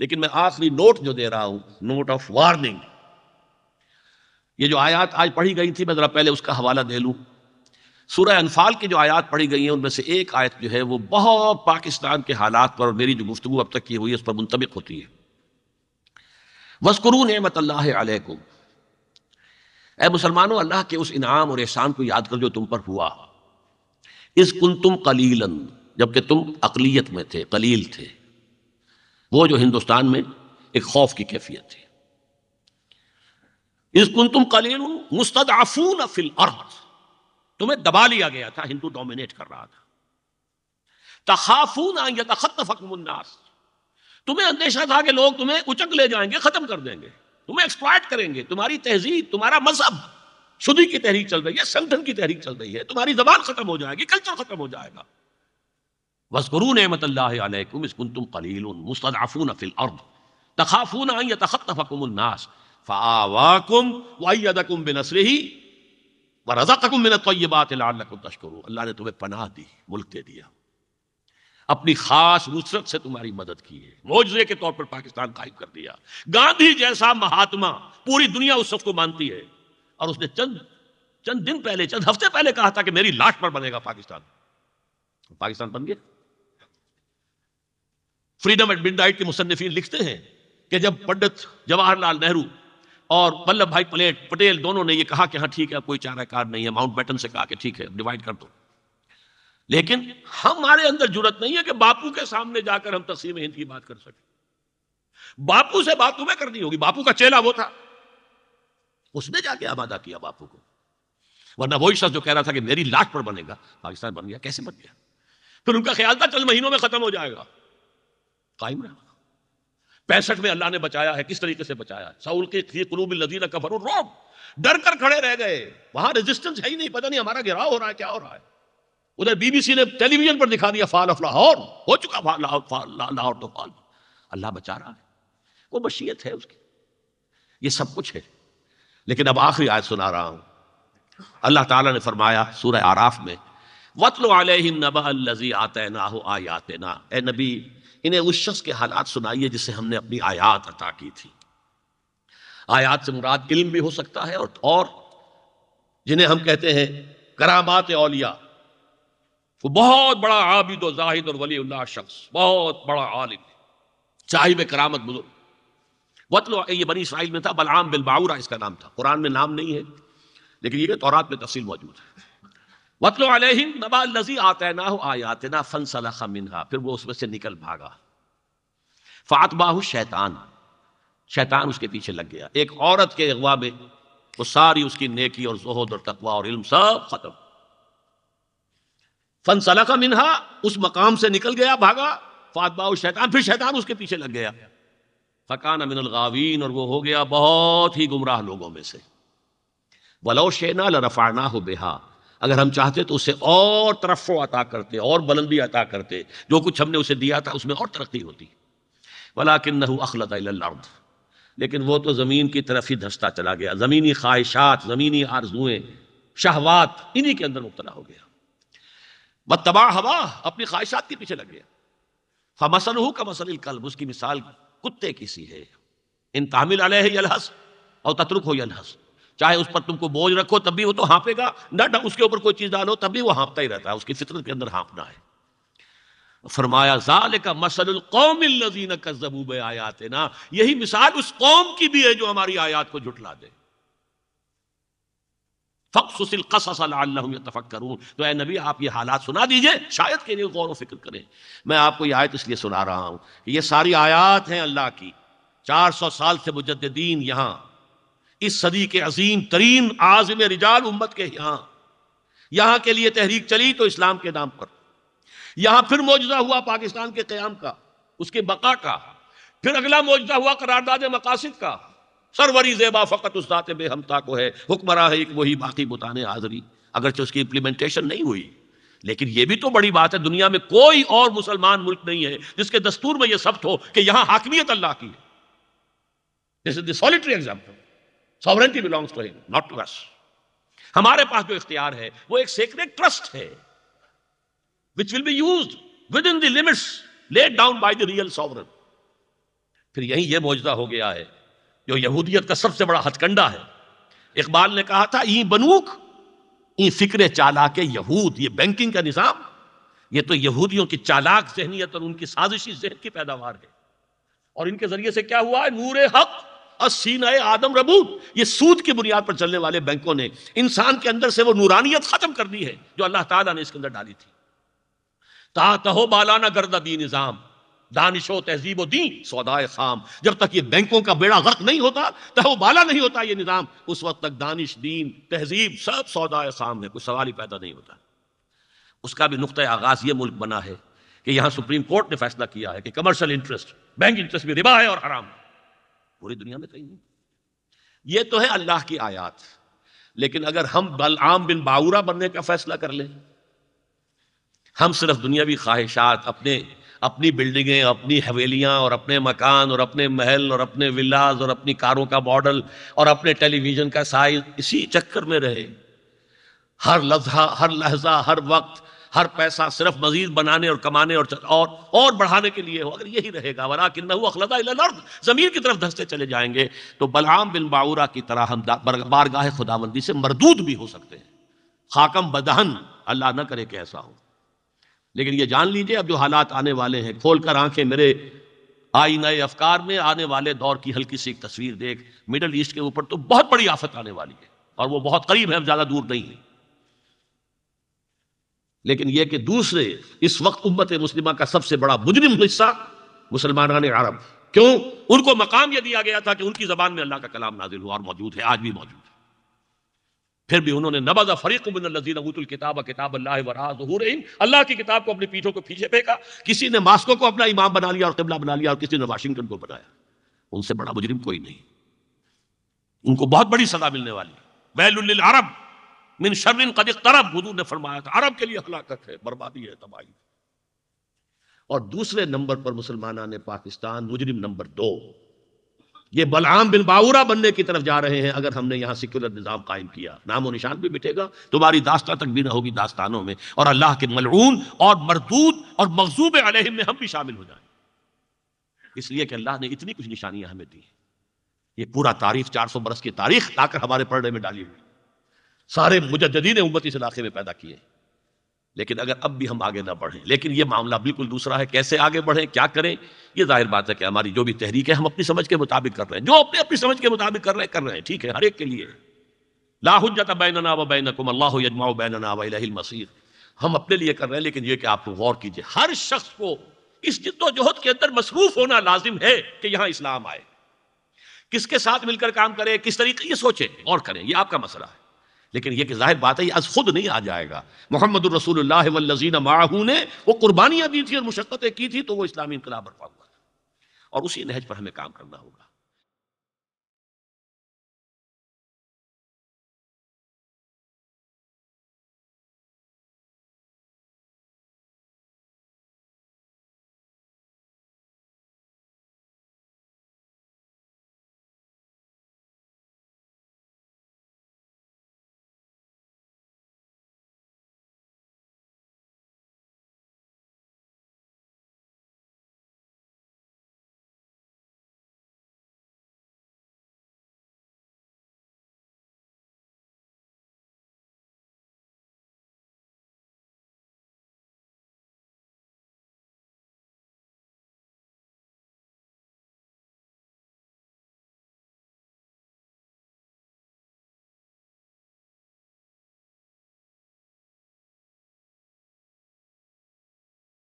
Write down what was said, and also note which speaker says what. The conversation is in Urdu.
Speaker 1: لیکن میں آخری نوٹ جو دے رہا ہوں نوٹ آف وارننگ یہ جو آیات آج پڑھی گئی تھی میں ذرا پہلے اس کا حوالہ دے لوں سورہ انفال کی جو آیات پڑھی گئی ہیں ان میں سے ایک آیت جو ہے وہ بہت پاکستان کے حالات پر اور میری جو گفتگو اب تک کی ہوئی ہے اس پر منطبق ہوتی ہے وسکرون مطلب اللہ علیکم اے مسلمانوں اللہ کے اس انعام اور احسان کو یاد کر جو تم پر ہوا اس کن تم کلیل جبکہ تم اقلیت میں تھے قلیل تھے وہ جو ہندوستان میں ایک خوف کی کیفیت تھی اس کن تم مستدعفون فی الارض تمہیں دبا لیا گیا تھا ہندو ڈومینیٹ کر رہا تھا تخافون یتخطفکم الناس تمہیں اندیشہ تھا کہ لوگ تمہیں اچک لے جائیں گے ختم کر دیں گے تمہیں ایکسپلائٹ کریں گے تمہاری تہذیب تمہارا مذہب شدی کی تحریک چل رہی ہے سنگھن کی تحریک چل رہی ہے تمہاری زبان ختم ہو جائے گی کلچر ختم ہو جائے گا وزغرو نعمت اللہ علیکم اس کنتم قلیل مستدعفون فی الارض تخافون ان یتخطفکم الناس فآواکم وعیدکم بنصرہی ورزقکم من الطیبات لعلکم تشکرو اللہ نے تمہیں پناہ دی ملک دے دیا اپنی خاص نصرت سے تمہاری مدد کی ہے موجزے کے طور پر پاکستان قائم کر دیا گاندھی جیسا مہاتمہ پوری دنیا اس صف کو مانتی ہے اور اس نے چند چند دن پہلے چند ہفتے پہلے کہا تھا کہ میری لاش پر بنے گا پاکستان پاکستان بن گیا فریڈم ایٹ بن ڈائٹ کے مصنفین لکھتے ہیں کہ جب پنڈت جواہر لال نہرو اور ولبھ بھائی پلیٹ پٹیل دونوں نے یہ کہا کہ ہاں ٹھیک ہے کوئی چارہ کار نہیں ہے ماؤنٹ بیٹن سے کہا کہ ٹھیک ہے ڈیوائڈ کر دو لیکن ہمارے اندر جرت نہیں ہے کہ باپو کے سامنے جا کر ہم تقسیم ہند کی بات کر سکیں باپو سے بات تمہیں کرنی ہوگی باپو کا چیلا وہ تھا اس نے جا کے آبادہ کیا باپو کو ورنہ وہی شخص جو کہہ رہا تھا کہ میری لاٹ پر بنے گا پاکستان بن گیا کیسے بن گیا پھر ان کا خیال تھا چل مہینوں میں ختم ہو جائے گا قائم رہا پینسٹھ میں اللہ نے بچایا ہے کس طریقے سے بچایا ہے سعود کے قلوب الذین کفروا روب ڈر کر کھڑے رہ گئے وہاں ریزسٹنس ہے ہی نہیں پتہ نہیں ہمارا گراؤ ہو رہا ہے کیا ہو رہا ہے ادھر بی بی سی نے ٹیلی ویژن پر دکھا دیا فال افلا لاہور ہو چکا فال لاہور تو فال اللہ بچا رہا ہے وہ مشیت ہے اس کی یہ سب کچھ ہے لیکن اب آخری آیت سنا رہا ہوں اللہ تعالیٰ نے فرمایا سورہ آراف میں وطل اس شخص کے حالات سنائیے جسے ہم نے اپنی آیات عطا کی تھی آیات سے مراد علم بھی ہو سکتا ہے اور اور جنہیں ہم کہتے ہیں کرامات اولیا وہ بہت بڑا عابد و زاہد اور ولی اللہ شخص بہت بڑا عالم چاہیے کرامت وطل یہ بنی اسرائیل میں تھا بلعام بالباورہ بل اس کا نام تھا قرآن میں نام نہیں ہے لیکن یہ تورات میں تفصیل موجود ہے وطلو نبا الزی آتے ہو نہ فن صلاح منہا پھر وہ اس میں سے نکل بھاگا فات باہ شیطان شیطان اس کے پیچھے لگ گیا ایک عورت کے اغوا میں وہ ساری اس کی نیکی اور زہد اور تقوا اور علم سب ختم فن کا منہا اس مقام سے نکل گیا بھاگا فات باہ شیطان پھر شیطان اس کے پیچھے لگ گیا فقان امین الغاوین اور وہ ہو گیا بہت ہی گمراہ لوگوں میں سے ولو شینا لرفانہ ہو بےحا اگر ہم چاہتے تو اسے اور طرف و عطا کرتے اور بلندی عطا کرتے جو کچھ ہم نے اسے دیا تھا اس میں اور ترقی ہوتی بلاکن اخلط الارض لیکن وہ تو زمین کی طرف ہی دھستا چلا گیا زمینی خواہشات زمینی آرزوئیں شہوات انہی کے اندر مبتلا ہو گیا بتبا ہوا اپنی خواہشات کے پیچھے لگ گیا ہو کا مسل القلب اس کی مثال کتے کی سی ہے ان تامل علیہ ہے اور تترک ہو یلحس چاہے اس پر تم کو بوجھ رکھو تب بھی وہ تو ہانپے گا نہ اس کے اوپر کوئی چیز ڈالو تب بھی وہ ہانپتا ہی رہتا ہے اس کی فطرت کے اندر ہانپنا ہے فرمایا القوم الزین کا زبوب آیات نا یہی مثال اس قوم کی بھی ہے جو ہماری آیات کو جھٹلا دے فخل القصص لعلهم اللہ کروں تو اے نبی آپ یہ حالات سنا دیجئے شاید کہ نہیں غور و فکر کریں میں آپ کو یہ آیت اس لیے سنا رہا ہوں یہ ساری آیات ہیں اللہ کی چار سو سال سے مجدین یہاں اس صدی کے عظیم ترین عازم رجال امت کے یہاں یہاں کے لیے تحریک چلی تو اسلام کے نام پر یہاں پھر موجودہ ہوا پاکستان کے قیام کا اس کے بقا کا پھر اگلا موجودہ مقاصد کا سروری زیبا فقط اس ذات بے ہمتا کو ہے حکمراں ہے ایک وہی باقی بتانے حاضری اگرچہ اس کی امپلیمنٹیشن نہیں ہوئی لیکن یہ بھی تو بڑی بات ہے دنیا میں کوئی اور مسلمان ملک نہیں ہے جس کے دستور میں یہ سب ہو کہ یہاں حاکمیت اللہ کی ہے example sovereignty belongs to him not to us ہمارے پاس جو اختیار ہے وہ ایک سیکرٹ ٹرسٹ ہے which will be used with in the limits laid down by the real sovereign پھر یہی یہ موجودہ ہو گیا ہے جو یہودیت کا سب سے بڑا ہتھکنڈا ہے اقبال نے کہا تھا ای بنوک ای فکر چالاک یہود یہ بینکنگ کا نظام یہ تو یہودیوں کی چالاک ذہنیت اور ان کی سازشی ذہن کی پیداوار ہے اور ان کے ذریعے سے کیا ہوا ہے نور حق سین آدم ربوت یہ سود کی بنیاد پر چلنے والے بینکوں نے انسان کے اندر سے وہ نورانیت ختم کر دی ہے جو اللہ تعالیٰ نے اس کے اندر ڈالی تھی تا تہو بالانا گردہ دی نظام دانش و تہذیب و دین سودا خام جب تک یہ بینکوں کا بیڑا غرق نہیں ہوتا تہو بالا نہیں ہوتا یہ نظام اس وقت تک دانش دین تہذیب سب سودا خام ہے کوئی سوال ہی پیدا نہیں ہوتا اس کا بھی نقطۂ آغاز یہ ملک بنا ہے کہ یہاں سپریم کورٹ نے فیصلہ کیا ہے کہ کمرشل انٹرسٹ بینک انٹرسٹ بھی ربا ہے اور حرام ہے پوری دنیا میں کہیں نہیں یہ تو ہے اللہ کی آیات لیکن اگر ہم بلعام بن باورا بننے کا فیصلہ کر لیں ہم صرف دنیا بھی خواہشات اپنے اپنی بلڈنگیں اپنی حویلیاں اور اپنے مکان اور اپنے محل اور اپنے ولاز اور اپنی کاروں کا ماڈل اور اپنے ٹیلی ویژن کا سائز اسی چکر میں رہے ہر لذہ ہر لہذا ہر وقت ہر پیسہ صرف مزید بنانے اور کمانے اور اور اور بڑھانے کے لیے ہو اگر یہی رہے گا ورنہ ہوا اخلاطۂ زمین کی طرف دھستے چلے جائیں گے تو بلعام بن باورہ کی طرح ہم بارگاہ خدا بندی سے مردود بھی ہو سکتے ہیں خاکم بدہن اللہ نہ کرے کہ ایسا ہو لیکن یہ جان لیجئے اب جو حالات آنے والے ہیں کھول کر آنکھیں میرے آئی نئے افکار میں آنے والے دور کی ہلکی سی ایک تصویر دیکھ مڈل ایسٹ کے اوپر تو بہت بڑی آفت آنے والی ہے اور وہ بہت قریب ہے زیادہ دور نہیں ہے لیکن یہ کہ دوسرے اس وقت امت مسلمہ کا سب سے بڑا مجرم حصہ مسلمانان عرب کیوں ان کو مقام یہ دیا گیا تھا کہ ان کی زبان میں اللہ کا کلام نازل ہوا اور موجود ہے آج بھی موجود ہے پھر بھی انہوں نے فریق من اوت الکتاب کتاب اللہ ظہورہم اللہ کی کتاب کو اپنی پیٹھوں کو پیچھے پھینکا کسی نے ماسکو کو اپنا امام بنا لیا اور قبلہ بنا لیا اور کسی نے واشنگٹن کو بنایا ان سے بڑا مجرم کوئی نہیں ان کو بہت بڑی سزا ملنے والی ویل للعرب من قد اقترب حضور نے فرمایا تھا عرب کے لیے ہلاکت ہے بربادی ہے تباہی اور دوسرے نمبر پر مسلمان پاکستان مجرم نمبر دو یہ بلعام بن باورا بننے کی طرف جا رہے ہیں اگر ہم نے یہاں سیکولر نظام قائم کیا نام و نشان بھی مٹے گا تمہاری داستان تک بھی نہ ہوگی داستانوں میں اور اللہ کے ملعون اور مردود اور مغزوب علیہم میں ہم بھی شامل ہو جائیں اس لیے کہ اللہ نے اتنی کچھ نشانیاں ہمیں دی یہ پورا تاریخ چار سو برس کی تاریخ لا کر ہمارے پڑھنے میں ڈالی ہوئی سارے مجددین امت اس علاقے میں پیدا کیے لیکن اگر اب بھی ہم آگے نہ بڑھیں لیکن یہ معاملہ بالکل دوسرا ہے کیسے آگے بڑھیں کیا کریں یہ ظاہر بات ہے کہ ہماری جو بھی تحریک ہے ہم اپنی سمجھ کے مطابق کر رہے ہیں جو اپنے اپنی سمجھ کے مطابق کر رہے ہیں کر رہے ہیں ٹھیک ہے ہر ایک کے لیے لا حجت بیننا و بینکم اللہ یجمع بیننا و الیہ المصیر ہم اپنے لیے کر رہے ہیں لیکن یہ کہ آپ غور کیجئے ہر شخص کو اس جد و جہد کے اندر مصروف ہونا لازم ہے کہ یہاں اسلام آئے کس کے ساتھ مل کر کام کرے کس طریقے یہ سوچیں اور کریں یہ آپ کا مسئلہ ہے لیکن یہ کہ ظاہر بات ہے یہ از خود نہیں آ جائے گا محمد الرسول اللہ والذین معاہو نے وہ قربانیاں دی تھیں اور مشقتیں کی تھی تو وہ اسلامی انقلاب برپا ہوا تھا اور اسی نہج پر ہمیں کام کرنا ہوگا